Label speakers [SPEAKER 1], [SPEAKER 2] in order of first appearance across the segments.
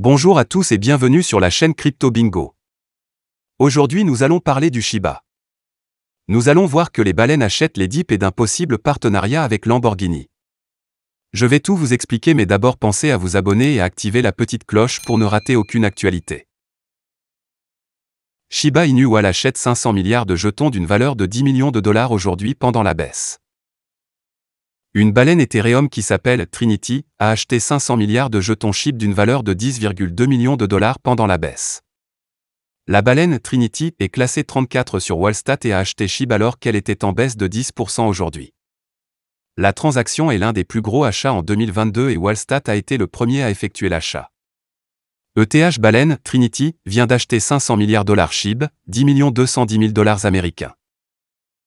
[SPEAKER 1] Bonjour à tous et bienvenue sur la chaîne Crypto Bingo. Aujourd'hui nous allons parler du Shiba. Nous allons voir que les baleines achètent les dips et d'un possible partenariat avec Lamborghini. Je vais tout vous expliquer mais d'abord pensez à vous abonner et à activer la petite cloche pour ne rater aucune actualité. Shiba Inu achète 500 milliards de jetons d'une valeur de 10 millions de dollars aujourd'hui pendant la baisse. Une baleine Ethereum qui s'appelle Trinity a acheté 500 milliards de jetons SHIB d'une valeur de 10,2 millions de dollars pendant la baisse. La baleine Trinity est classée 34 sur Wallstat et a acheté SHIB alors qu'elle était en baisse de 10% aujourd'hui. La transaction est l'un des plus gros achats en 2022 et Wallstat a été le premier à effectuer l'achat. ETH Baleine Trinity vient d'acheter 500 milliards de dollars SHIB, 10 210 000 dollars américains.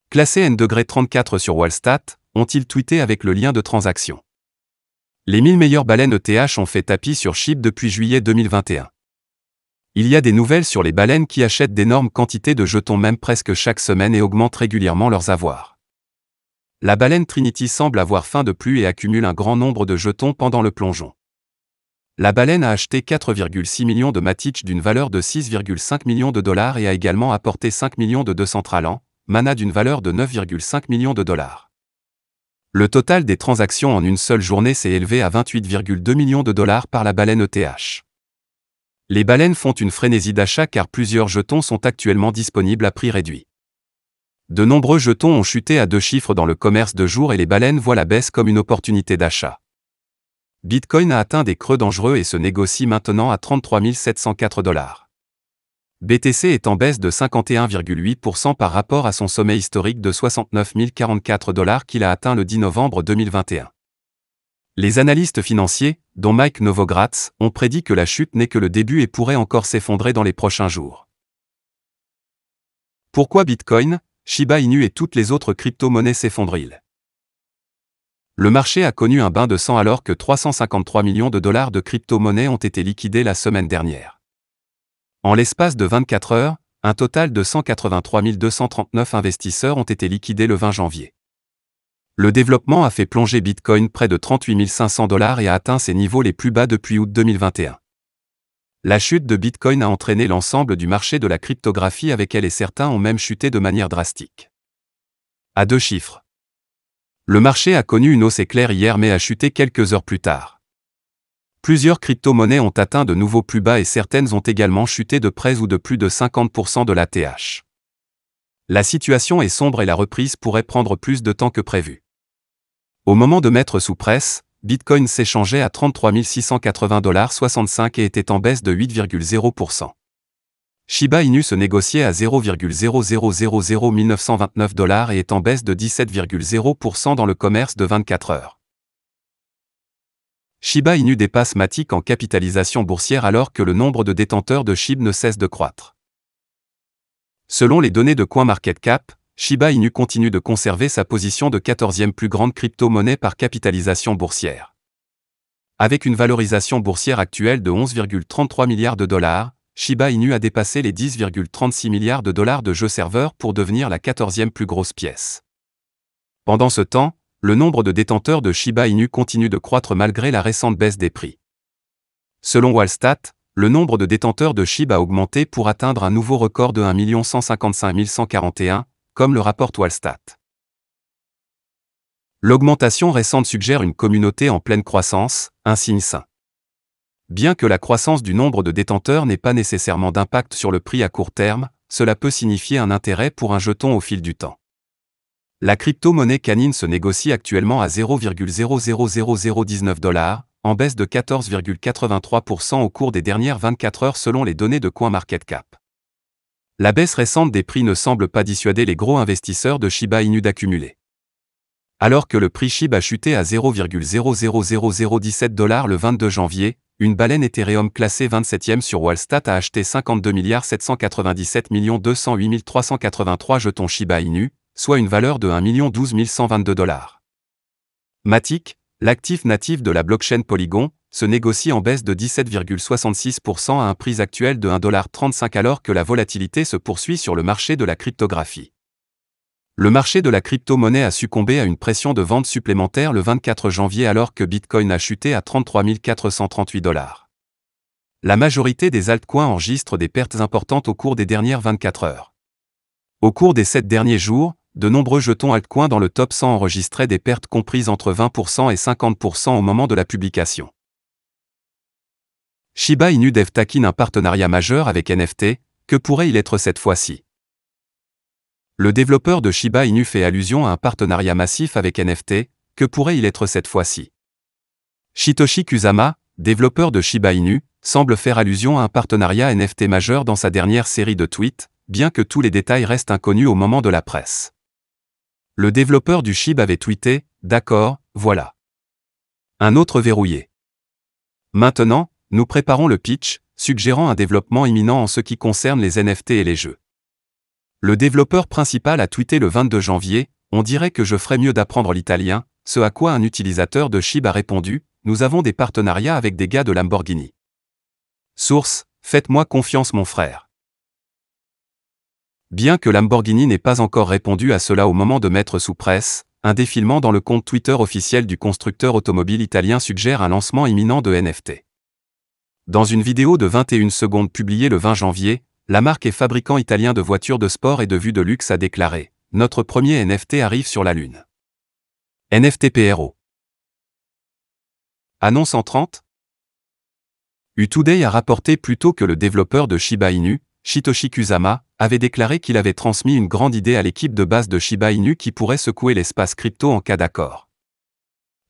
[SPEAKER 1] Classée N-34 sur Wallstat, ont-ils tweeté avec le lien de transaction. Les 1000 meilleures baleines ETH ont fait tapis sur Chip depuis juillet 2021. Il y a des nouvelles sur les baleines qui achètent d'énormes quantités de jetons même presque chaque semaine et augmentent régulièrement leurs avoirs. La baleine Trinity semble avoir faim de plus et accumule un grand nombre de jetons pendant le plongeon. La baleine a acheté 4,6 millions de Matic d'une valeur de 6,5 millions de dollars et a également apporté 5 millions de 200 Mana d'une valeur de 9,5 millions de dollars. Le total des transactions en une seule journée s'est élevé à 28,2 millions de dollars par la baleine ETH. Les baleines font une frénésie d'achat car plusieurs jetons sont actuellement disponibles à prix réduit. De nombreux jetons ont chuté à deux chiffres dans le commerce de jour et les baleines voient la baisse comme une opportunité d'achat. Bitcoin a atteint des creux dangereux et se négocie maintenant à 33 704 dollars. BTC est en baisse de 51,8% par rapport à son sommet historique de 69 044 dollars qu'il a atteint le 10 novembre 2021. Les analystes financiers, dont Mike Novogratz, ont prédit que la chute n'est que le début et pourrait encore s'effondrer dans les prochains jours. Pourquoi Bitcoin, Shiba Inu et toutes les autres crypto-monnaies s'effondrent-ils Le marché a connu un bain de sang alors que 353 millions de dollars de crypto-monnaies ont été liquidés la semaine dernière. En l'espace de 24 heures, un total de 183 239 investisseurs ont été liquidés le 20 janvier. Le développement a fait plonger Bitcoin près de 38 500 dollars et a atteint ses niveaux les plus bas depuis août 2021. La chute de Bitcoin a entraîné l'ensemble du marché de la cryptographie avec elle et certains ont même chuté de manière drastique. À deux chiffres. Le marché a connu une hausse éclair hier mais a chuté quelques heures plus tard. Plusieurs crypto-monnaies ont atteint de nouveaux plus bas et certaines ont également chuté de près ou de plus de 50% de la TH. La situation est sombre et la reprise pourrait prendre plus de temps que prévu. Au moment de mettre sous presse, Bitcoin s'échangeait à 33 680,65 et était en baisse de 8,0%. Shiba Inu se négociait à 0,00001929$ dollars et est en baisse de 17,0% dans le commerce de 24 heures. Shiba Inu dépasse Matic en capitalisation boursière alors que le nombre de détenteurs de SHIB ne cesse de croître. Selon les données de CoinMarketCap, Shiba Inu continue de conserver sa position de 14e plus grande crypto-monnaie par capitalisation boursière. Avec une valorisation boursière actuelle de 11,33 milliards de dollars, Shiba Inu a dépassé les 10,36 milliards de dollars de jeux serveurs pour devenir la 14e plus grosse pièce. Pendant ce temps, le nombre de détenteurs de Shiba Inu continue de croître malgré la récente baisse des prix. Selon Wallstat, le nombre de détenteurs de Shiba a augmenté pour atteindre un nouveau record de 1 155 141, comme le rapporte Wallstat. L'augmentation récente suggère une communauté en pleine croissance, un signe sain. Bien que la croissance du nombre de détenteurs n'ait pas nécessairement d'impact sur le prix à court terme, cela peut signifier un intérêt pour un jeton au fil du temps. La crypto-monnaie canine se négocie actuellement à 0,000019 dollars, en baisse de 14,83% au cours des dernières 24 heures selon les données de CoinMarketCap. La baisse récente des prix ne semble pas dissuader les gros investisseurs de Shiba Inu d'accumuler. Alors que le prix Shiba a chuté à 0,000017 dollars le 22 janvier, une baleine Ethereum classée 27e sur Wallstat a acheté 52 797 208 383 jetons Shiba Inu, soit une valeur de 1 12 122 dollars. Matic, l'actif natif de la blockchain Polygon, se négocie en baisse de 17,66% à un prix actuel de 1,35$ alors que la volatilité se poursuit sur le marché de la cryptographie. Le marché de la crypto-monnaie a succombé à une pression de vente supplémentaire le 24 janvier alors que Bitcoin a chuté à 33 438 dollars. La majorité des altcoins enregistrent des pertes importantes au cours des dernières 24 heures. Au cours des 7 derniers jours, de nombreux jetons altcoins dans le top 100 enregistraient des pertes comprises entre 20% et 50% au moment de la publication. Shiba Inu Dev taquine un partenariat majeur avec NFT, que pourrait-il être cette fois-ci Le développeur de Shiba Inu fait allusion à un partenariat massif avec NFT, que pourrait-il être cette fois-ci Shitoshi Kusama, développeur de Shiba Inu, semble faire allusion à un partenariat NFT majeur dans sa dernière série de tweets, bien que tous les détails restent inconnus au moment de la presse. Le développeur du SHIB avait tweeté D'accord, voilà. Un autre verrouillé. Maintenant, nous préparons le pitch, suggérant un développement imminent en ce qui concerne les NFT et les jeux. Le développeur principal a tweeté le 22 janvier On dirait que je ferais mieux d'apprendre l'italien, ce à quoi un utilisateur de SHIB a répondu Nous avons des partenariats avec des gars de Lamborghini. Source Faites-moi confiance, mon frère. Bien que Lamborghini n'ait pas encore répondu à cela au moment de mettre sous presse, un défilement dans le compte Twitter officiel du constructeur automobile italien suggère un lancement imminent de NFT. Dans une vidéo de 21 secondes publiée le 20 janvier, la marque et fabricant italien de voitures de sport et de vues de luxe a déclaré Notre premier NFT arrive sur la Lune. NFT PRO. Annonce en 30 u a rapporté plus tôt que le développeur de Shiba Inu, Shitoshi Kusama, avait déclaré qu'il avait transmis une grande idée à l'équipe de base de Shiba Inu qui pourrait secouer l'espace crypto en cas d'accord.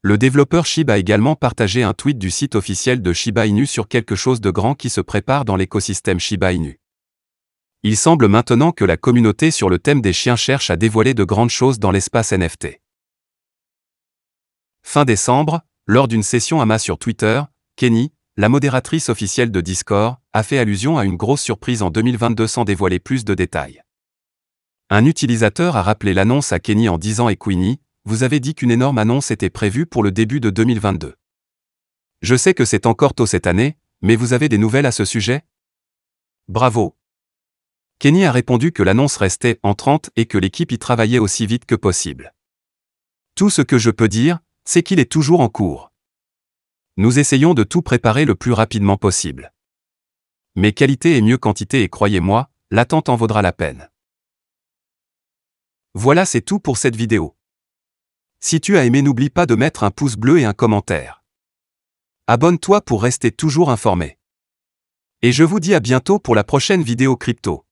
[SPEAKER 1] Le développeur Shiba a également partagé un tweet du site officiel de Shiba Inu sur quelque chose de grand qui se prépare dans l'écosystème Shiba Inu. Il semble maintenant que la communauté sur le thème des chiens cherche à dévoiler de grandes choses dans l'espace NFT. Fin décembre, lors d'une session AMA sur Twitter, Kenny, la modératrice officielle de Discord, a fait allusion à une grosse surprise en 2022 sans dévoiler plus de détails. Un utilisateur a rappelé l'annonce à Kenny en disant et Queenie, vous avez dit qu'une énorme annonce était prévue pour le début de 2022. Je sais que c'est encore tôt cette année, mais vous avez des nouvelles à ce sujet Bravo Kenny a répondu que l'annonce restait en 30 et que l'équipe y travaillait aussi vite que possible. Tout ce que je peux dire, c'est qu'il est toujours en cours. Nous essayons de tout préparer le plus rapidement possible. Mais qualité est mieux quantité et croyez-moi, l'attente en vaudra la peine. Voilà c'est tout pour cette vidéo. Si tu as aimé n'oublie pas de mettre un pouce bleu et un commentaire. Abonne-toi pour rester toujours informé. Et je vous dis à bientôt pour la prochaine vidéo crypto.